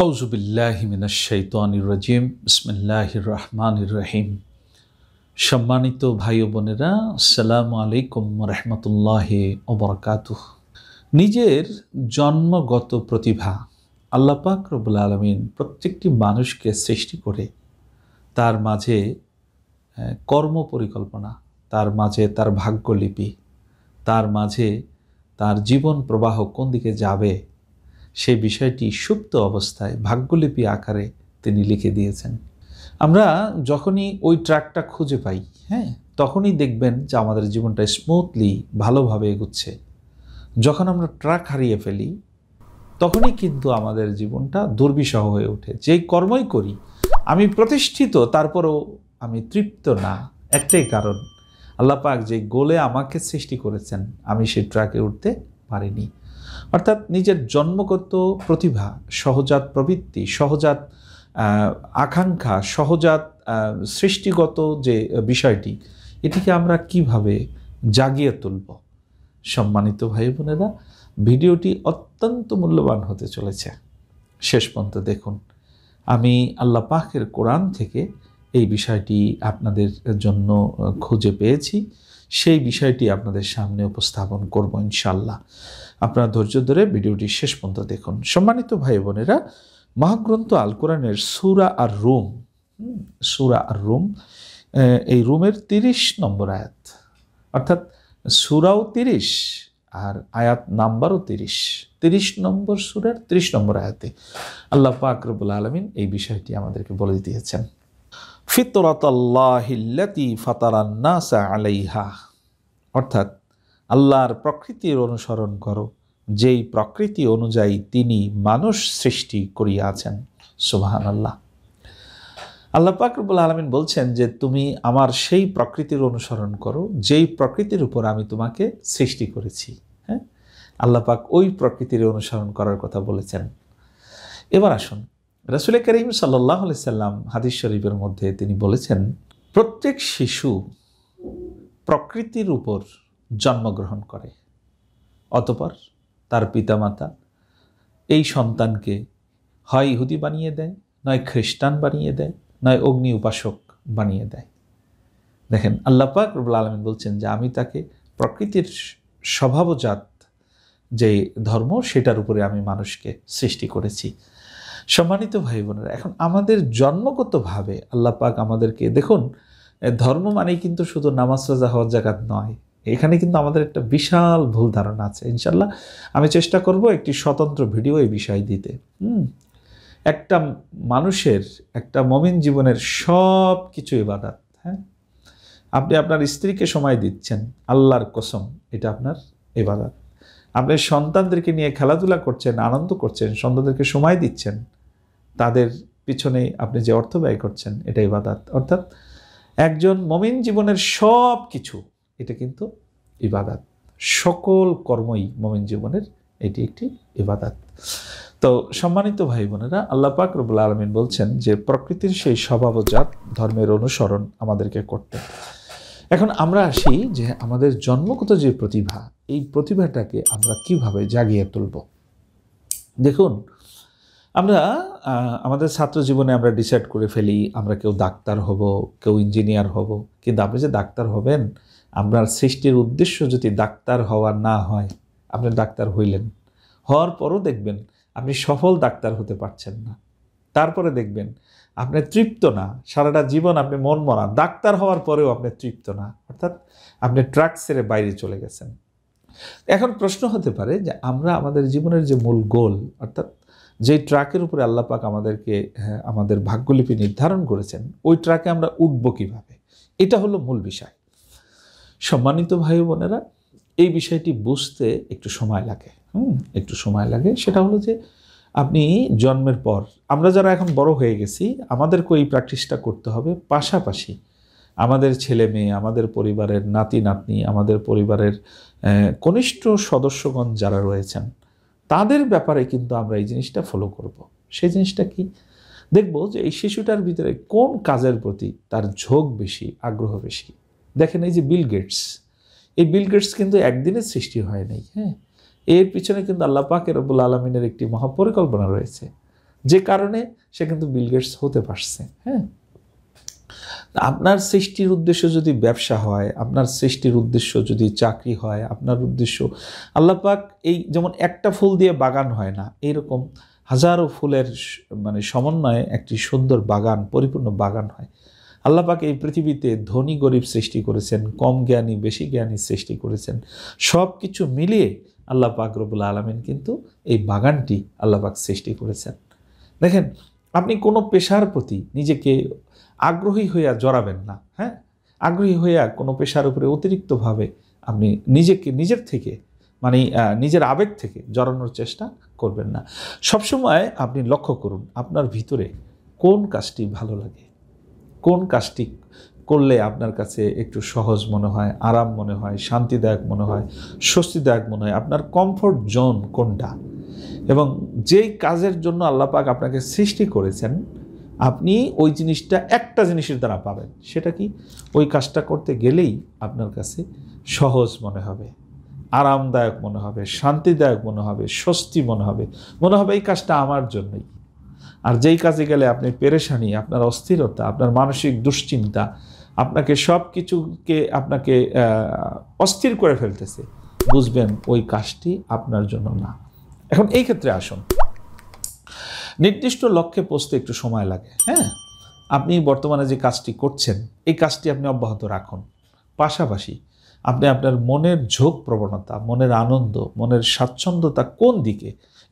আউজুবিল্লাহিমিনাশাইতানিরাজিম বিসমিল্লাহির রহমানির রহিম সম্মানিত ভাই বোনেরা সালাম আলাইকুম রহমতুল্লাহ ওবরকাত নিজের জন্মগত প্রতিভা আল্লাপাক রবুল আলমিন প্রত্যেকটি মানুষকে সৃষ্টি করে তার মাঝে কর্ম পরিকল্পনা তার মাঝে তার ভাগ্যলিপি তার মাঝে তার জীবন প্রবাহ কোন দিকে যাবে সেই বিষয়টি সুপ্ত অবস্থায় ভাগ্যলিপি আকারে তিনি লিখে দিয়েছেন আমরা যখনই ওই ট্র্যাকটা খুঁজে পাই হ্যাঁ তখনই দেখবেন যে আমাদের জীবনটা স্মুথলি ভালোভাবে এগুচ্ছে যখন আমরা ট্র্যাক হারিয়ে ফেলি তখনই কিন্তু আমাদের জীবনটা দুর্বিষহ হয়ে ওঠে যেই কর্মই করি আমি প্রতিষ্ঠিত তারপরও আমি তৃপ্ত না একটাই কারণ আল্লাপাক যে গোলে আমাকে সৃষ্টি করেছেন আমি সেই ট্র্যাকে উঠতে পারেনি অর্থাৎ নিজের জন্মগত প্রতিভা সহজাত প্রবৃত্তি সহজাত আকাঙ্ক্ষা সহজাত সৃষ্টিগত যে বিষয়টি এটিকে আমরা কিভাবে জাগিয়ে তুলব সম্মানিত ভাই বোনেরা ভিডিওটি অত্যন্ত মূল্যবান হতে চলেছে শেষ পর্যন্ত দেখুন আমি আল্লাহ পাকের কোরআন থেকে এই বিষয়টি আপনাদের জন্য খুঁজে পেয়েছি সেই বিষয়টি আপনাদের সামনে উপস্থাপন করব ইনশাল্লাহ আপনারা ধৈর্য ধরে ভিডিওটি শেষ পর্যন্ত দেখুন সম্মানিত ভাই বোনেরা মহাগ্রন্থ আল কোরআনের সুরা আর রুম সুরা আর রুম এই রুমের তিরিশ নম্বর আয়াত অর্থাৎ সুরাও তিরিশ আর আয়াত নাম্বারও তিরিশ তিরিশ নম্বর সুরার তিরিশ নম্বর আয়াতে আল্লাহ ফাকরবুল আলমিন এই বিষয়টি আমাদেরকে বলে দিয়েছেন ফিতরতাল্লাহিল্লাতি ফাতারান্নাসা আলাইহা অর্থাৎ আল্লাহর প্রকৃতির অনুসরণ করো যেই প্রকৃতি অনুযায়ী তিনি মানুষ সৃষ্টি করিয়াছেন সুবাহান আল্লাহ আল্লাহ পাকরুল আলমিন বলছেন যে তুমি আমার সেই প্রকৃতির অনুসরণ করো যেই প্রকৃতির উপর আমি তোমাকে সৃষ্টি করেছি হ্যাঁ আল্লাহ পাক ওই প্রকৃতির অনুসরণ করার কথা বলেছেন এবার আসুন রসুল করিম সাল্লাহ সাল্লাম হাদিস শরীফের মধ্যে তিনি বলেছেন প্রত্যেক শিশু প্রকৃতির উপর জন্মগ্রহণ করে অতপর তার পিতামাতা এই সন্তানকে হয় ইহুদি বানিয়ে দেয় নয় খ্রিস্টান বানিয়ে দেয় নয় অগ্নি উপাসক বানিয়ে দেয় দেখেন আল্লাপাক রবুল আলমিন বলছেন যে আমি তাকে প্রকৃতির স্বভাবজাত যে ধর্ম সেটার উপরে আমি মানুষকে সৃষ্টি করেছি সম্মানিত ভাই বোনেরা এখন আমাদের জন্মগতভাবে আল্লাহ পাক আমাদেরকে দেখুন ধর্ম মানেই কিন্তু শুধু নামাজ রাজা হওয়ার জায়গা নয় এখানে কিন্তু আমাদের একটা বিশাল ভুল ধারণা আছে ইনশাল্লাহ আমি চেষ্টা করব একটি স্বতন্ত্র ভিডিও এই বিষয় দিতে হুম একটা মানুষের একটা মমিন জীবনের সব কিছু ইবাদাত হ্যাঁ আপনি আপনার স্ত্রীকে সময় দিচ্ছেন আল্লাহর কসম এটা আপনার এবাদাত আপনি সন্তানদেরকে নিয়ে খেলাধুলা করছেন আনন্দ করছেন সন্তানদেরকে সময় দিচ্ছেন তাদের পিছনেই আপনি যে অর্থ ব্যয় করছেন এটা ইবাদাত অর্থাৎ একজন মমিন জীবনের সব কিছু এটা কিন্তু ইবাদাত সকল কর্মই মমিন জীবনের এটি একটি ইবাদাত তো সম্মানিত ভাই বোনেরা আল্লাহ পাক রবুল আলমিন বলছেন যে প্রকৃতির সেই স্বভাবজাত ধর্মের অনুসরণ আমাদেরকে করতে এখন আমরা আসি যে আমাদের জন্মগত যে প্রতিভা এই প্রতিভাটাকে আমরা কিভাবে জাগিয়ে তুলব দেখুন আমরা আমাদের ছাত্র জীবনে আমরা ডিসাইড করে ফেলি আমরা কেউ ডাক্তার হব কেউ ইঞ্জিনিয়ার হব কিন্তু আপনি যে ডাক্তার হবেন আপনার সৃষ্টির উদ্দেশ্য যদি ডাক্তার হওয়া না হয় আপনি ডাক্তার হইলেন হওয়ার পরও দেখবেন আপনি সফল ডাক্তার হতে পারছেন না তারপরে দেখবেন আপনি তৃপ্ত না সারাটা জীবন আপনি মন মরা ডাক্তার হওয়ার পরেও আপনি তৃপ্ত না অর্থাৎ আপনি ট্রাক ছেড়ে বাইরে চলে গেছেন এখন প্রশ্ন হতে পারে যে আমরা আমাদের জীবনের যে মূল গোল অর্থাৎ যে ট্রাকের উপরে আল্লাপাক আমাদেরকে হ্যাঁ, আমাদের ভাগ্যলিপি নির্ধারণ করেছেন ওই ট্রাকে আমরা উঠব কীভাবে এটা হলো মূল বিষয় সম্মানিত ভাই বোনেরা এই বিষয়টি বুঝতে একটু সময় লাগে হুম একটু সময় লাগে সেটা হলো যে আপনি জন্মের পর আমরা যারা এখন বড় হয়ে গেছি আমাদেরকে এই প্র্যাকটিসটা করতে হবে পাশাপাশি আমাদের ছেলে মেয়ে আমাদের পরিবারের নাতি নাতনি আমাদের পরিবারের কনিষ্ঠ সদস্যগণ যারা রয়েছেন তাদের ব্যাপারে কিন্তু আমরা এই জিনিসটা ফলো করব। সেই জিনিসটা কি দেখব যে এই শিশুটার ভিতরে কোন কাজের প্রতি তার ঝোঁক বেশি আগ্রহ বেশি দেখেন এই যে বিল গেটস এই বিল গেটস কিন্তু একদিনের সৃষ্টি হয় নাই হ্যাঁ এর পিছনে কিন্তু আল্লাহ পাকের রব্বুল আলমিনের একটি মহাপরিকল্পনা রয়েছে যে কারণে সে কিন্তু বিল গেটস হতে পারছে হ্যাঁ আপনার সৃষ্টির উদ্দেশ্য যদি ব্যবসা হয় আপনার সৃষ্টির উদ্দেশ্য যদি চাকরি হয় আপনার উদ্দেশ্য আল্লাপাক এই যেমন একটা ফুল দিয়ে বাগান হয় না এইরকম হাজারো ফুলের মানে সমন্বয়ে একটি সুন্দর বাগান পরিপূর্ণ বাগান হয় আল্লাপাক এই পৃথিবীতে ধনী গরিব সৃষ্টি করেছেন কম জ্ঞানী বেশি জ্ঞানী সৃষ্টি করেছেন সব কিছু মিলিয়ে আল্লাহ পাক রবুল আলমিন কিন্তু এই বাগানটি আল্লাহ পাক সৃষ্টি করেছেন দেখেন আপনি কোনো পেশার প্রতি নিজেকে আগ্রহী হইয়া জড়াবেন না হ্যাঁ আগ্রহী হইয়া কোনো পেশার উপরে অতিরিক্তভাবে আপনি নিজেকে নিজের থেকে মানে নিজের আবেগ থেকে জড়ানোর চেষ্টা করবেন না সবসময় আপনি লক্ষ্য করুন আপনার ভিতরে কোন কাজটি ভালো লাগে কোন কাজটি করলে আপনার কাছে একটু সহজ মনে হয় আরাম মনে হয় শান্তিদায়ক মনে হয় স্বস্তিদায়ক মনে হয় আপনার কমফোর্ট জোন কোনটা এবং যেই কাজের জন্য পাক আপনাকে সৃষ্টি করেছেন আপনি ওই জিনিসটা একটা জিনিসের দ্বারা পাবেন সেটা কি ওই কাজটা করতে গেলেই আপনার কাছে সহজ মনে হবে আরামদায়ক মনে হবে শান্তিদায়ক মনে হবে স্বস্তি মনে হবে মনে হবে এই কাজটা আমার জন্যই আর যেই কাজে গেলে আপনি পেরেশানি আপনার অস্থিরতা আপনার মানসিক দুশ্চিন্তা আপনাকে সব কিছুকে আপনাকে অস্থির করে ফেলতেছে বুঝবেন ওই কাজটি আপনার জন্য না এখন এই ক্ষেত্রে আসুন নির্দিষ্ট লক্ষ্যে পৌঁছতে একটু সময় লাগে হ্যাঁ আপনি বর্তমানে যে কাজটি করছেন এই কাজটি আপনি অব্যাহত রাখুন পাশাপাশি আপনি আপনার মনের ঝোঁক প্রবণতা মনের আনন্দ মনের স্বাচ্ছন্দ্যতা কোন দিকে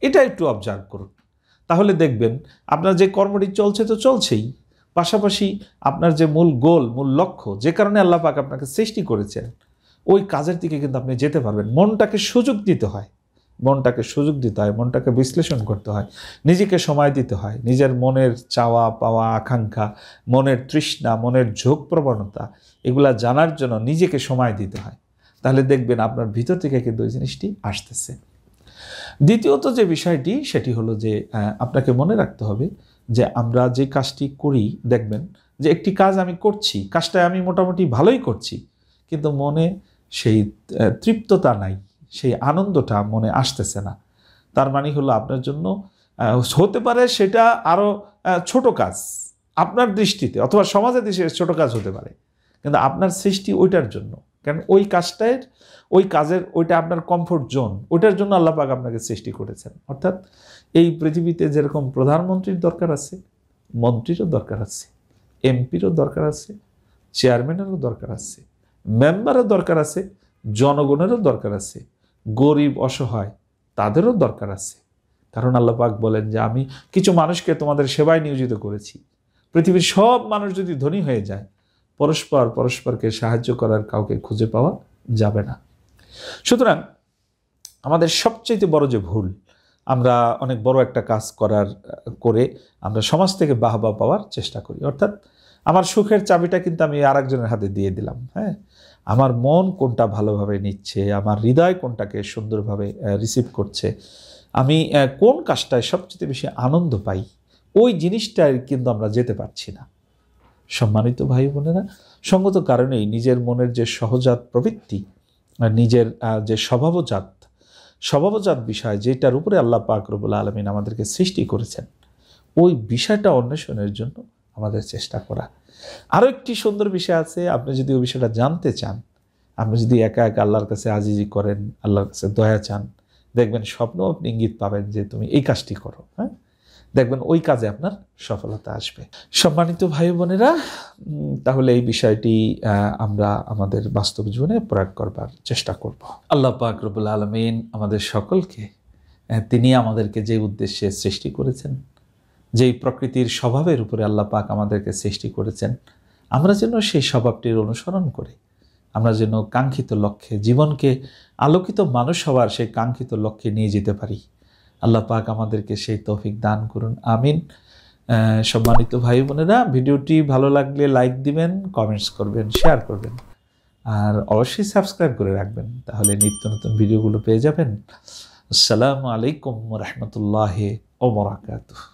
এটা একটু অবজার্ভ করুন তাহলে দেখবেন আপনার যে কর্মটি চলছে তো চলছেই পাশাপাশি আপনার যে মূল গোল মূল লক্ষ্য যে কারণে আল্লাহ পাক আপনাকে সৃষ্টি করেছেন ওই কাজের দিকে কিন্তু আপনি যেতে পারবেন মনটাকে সুযোগ দিতে হয় মনটাকে সুযোগ দিতে হয় মনটাকে বিশ্লেষণ করতে হয় নিজেকে সময় দিতে হয় নিজের মনের চাওয়া পাওয়া আকাঙ্ক্ষা মনের তৃষ্ণা মনের ঝোঁক প্রবণতা এগুলা জানার জন্য নিজেকে সময় দিতে হয় তাহলে দেখবেন আপনার ভিতর থেকে কিন্তু ওই জিনিসটি আসতেছে দ্বিতীয়ত যে বিষয়টি সেটি হলো যে আপনাকে মনে রাখতে হবে যে আমরা যে কাজটি করি দেখবেন যে একটি কাজ আমি করছি কাজটা আমি মোটামুটি ভালোই করছি কিন্তু মনে সেই তৃপ্ততা নাই সেই আনন্দটা মনে আসতেছে না তার মানে হলো আপনার জন্য হতে পারে সেটা আরও ছোট কাজ আপনার দৃষ্টিতে অথবা সমাজের দৃষ্টিতে ছোট কাজ হতে পারে কিন্তু আপনার সৃষ্টি ওইটার জন্য কারণ ওই কাজটার ওই কাজের ওইটা আপনার কমফোর্ট জোন ওইটার জন্য আল্লাপাক আপনাকে সৃষ্টি করেছেন অর্থাৎ এই পৃথিবীতে যেরকম প্রধানমন্ত্রীর দরকার আছে মন্ত্রীরও দরকার আছে এমপিরও দরকার আছে চেয়ারম্যানেরও দরকার আছে মেম্বারও দরকার আছে জনগণেরও দরকার আছে গরিব অসহায় তাদেরও দরকার আছে কারণ আল্লাপাক বলেন যে আমি কিছু মানুষকে তোমাদের সেবায় নিয়োজিত করেছি পৃথিবীর সব মানুষ যদি ধনী হয়ে যায় পরস্পর পরস্পরকে সাহায্য করার কাউকে খুঁজে পাওয়া যাবে না সুতরাং আমাদের সবচেয়ে বড় যে ভুল আমরা অনেক বড় একটা কাজ করার করে আমরা সমাজ থেকে বাহবা পাওয়ার চেষ্টা করি অর্থাৎ আমার সুখের চাবিটা কিন্তু আমি আরেকজনের হাতে দিয়ে দিলাম হ্যাঁ আমার মন কোনটা ভালোভাবে নিচ্ছে আমার হৃদয় কোনটাকে সুন্দরভাবে রিসিভ করছে আমি কোন কাজটায় সবচেয়ে বেশি আনন্দ পাই ওই জিনিসটায় কিন্তু আমরা যেতে পারছি না সম্মানিত ভাই বোনেরা সঙ্গত কারণেই নিজের মনের যে সহজাত প্রবৃত্তি নিজের যে স্বভাবজাত স্বভাবজাত বিষয় যেটার উপরে আল্লাহ পাক রবুল আলমিন আমাদেরকে সৃষ্টি করেছেন ওই বিষয়টা অন্বেষণের জন্য আমাদের চেষ্টা করা আরও একটি সুন্দর বিষয় আছে আপনি যদি ওই বিষয়টা জানতে চান আপনি যদি একা একা আল্লাহর কাছে আজিজি করেন আল্লাহর কাছে দয়া চান দেখবেন স্বপ্ন আপনি ইঙ্গিত পাবেন যে তুমি এই কাজটি করো হ্যাঁ দেখবেন ওই কাজে আপনার সফলতা আসবে সম্মানিত ভাই বোনেরা তাহলে এই বিষয়টি আমরা আমাদের বাস্তব জীবনে প্রয়োগ করবার চেষ্টা করব আল্লাহ পাক রবুল আলমিন আমাদের সকলকে তিনি আমাদেরকে যে উদ্দেশ্যে সৃষ্টি করেছেন যেই প্রকৃতির স্বভাবের উপরে আল্লাহ পাক আমাদেরকে সৃষ্টি করেছেন আমরা যেন সেই স্বভাবটির অনুসরণ করি আমরা যেন কাঙ্ক্ষিত লক্ষ্যে জীবনকে আলোকিত মানুষ হওয়ার সেই কাঙ্ক্ষিত লক্ষ্যে নিয়ে যেতে পারি আল্লাহ পাক আমাদেরকে সেই তৌফিক দান করুন আমিন সম্মানিত ভাই বোনেরা ভিডিওটি ভালো লাগলে লাইক দিবেন কমেন্টস করবেন শেয়ার করবেন আর অবশ্যই সাবস্ক্রাইব করে রাখবেন তাহলে নিত্য নতুন ভিডিওগুলো পেয়ে যাবেন আসসালামু আলাইকুম রহমতুল্লাহ ওবরাকাতুহ